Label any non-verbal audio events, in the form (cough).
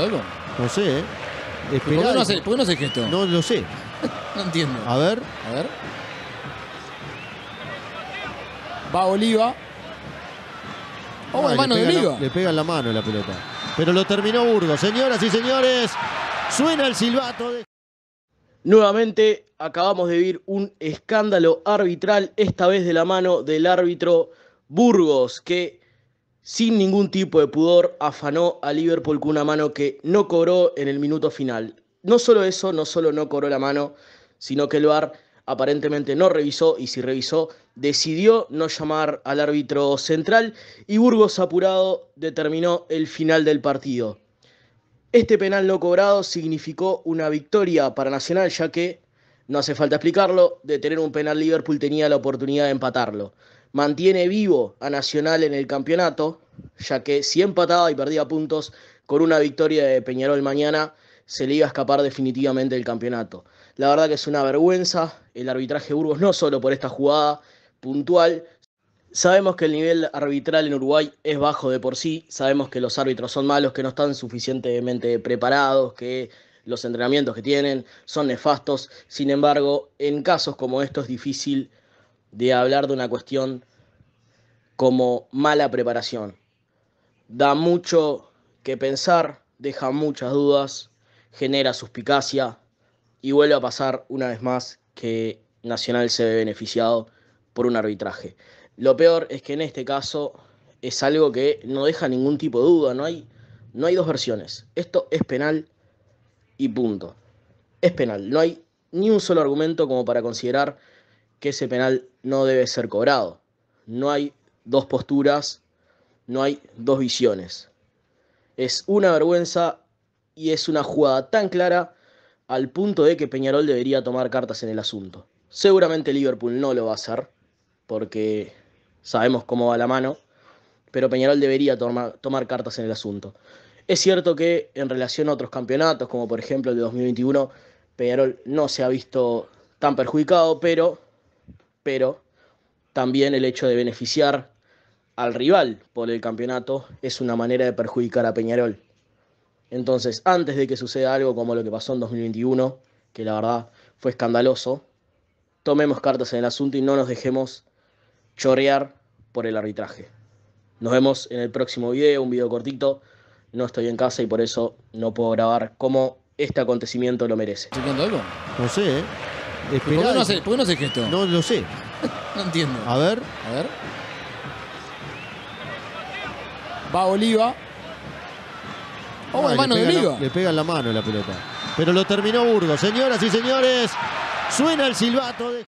algo? No sé, ¿eh? ¿Por qué, no hace, qué no No lo sé. (laughs) no entiendo. A ver. A ver. Va Oliva. Oh, ah, le pega en la mano la pelota. Pero lo terminó Burgos. Señoras y señores, suena el silbato de... Nuevamente acabamos de vivir un escándalo arbitral, esta vez de la mano del árbitro Burgos, que sin ningún tipo de pudor, afanó a Liverpool con una mano que no cobró en el minuto final. No solo eso, no solo no cobró la mano, sino que el VAR aparentemente no revisó y si revisó, decidió no llamar al árbitro central y Burgos apurado determinó el final del partido. Este penal no cobrado significó una victoria para Nacional, ya que, no hace falta explicarlo, de tener un penal Liverpool tenía la oportunidad de empatarlo mantiene vivo a Nacional en el campeonato, ya que si empataba y perdía puntos con una victoria de Peñarol mañana, se le iba a escapar definitivamente del campeonato. La verdad que es una vergüenza el arbitraje Burgos, no solo por esta jugada puntual. Sabemos que el nivel arbitral en Uruguay es bajo de por sí, sabemos que los árbitros son malos, que no están suficientemente preparados, que los entrenamientos que tienen son nefastos. Sin embargo, en casos como estos es difícil de hablar de una cuestión como mala preparación. Da mucho que pensar, deja muchas dudas, genera suspicacia y vuelve a pasar una vez más que Nacional se ve beneficiado por un arbitraje. Lo peor es que en este caso es algo que no deja ningún tipo de duda, no hay, no hay dos versiones. Esto es penal y punto. Es penal, no hay ni un solo argumento como para considerar que ese penal no debe ser cobrado. No hay dos posturas, no hay dos visiones. Es una vergüenza y es una jugada tan clara al punto de que Peñarol debería tomar cartas en el asunto. Seguramente Liverpool no lo va a hacer, porque sabemos cómo va la mano, pero Peñarol debería tomar cartas en el asunto. Es cierto que en relación a otros campeonatos, como por ejemplo el de 2021, Peñarol no se ha visto tan perjudicado, pero, pero también el hecho de beneficiar al rival por el campeonato es una manera de perjudicar a Peñarol. Entonces, antes de que suceda algo como lo que pasó en 2021, que la verdad fue escandaloso, tomemos cartas en el asunto y no nos dejemos chorear por el arbitraje. Nos vemos en el próximo video, un video cortito. No estoy en casa y por eso no puedo grabar como este acontecimiento lo merece. algo? No sé, ¿eh? eh. ¿Por qué no, No lo sé. (laughs) no entiendo. A ver. A ver. Va Oliva. Oh, le pega la mano la pelota. Pero lo terminó Burgos. Señoras y señores, suena el silbato de...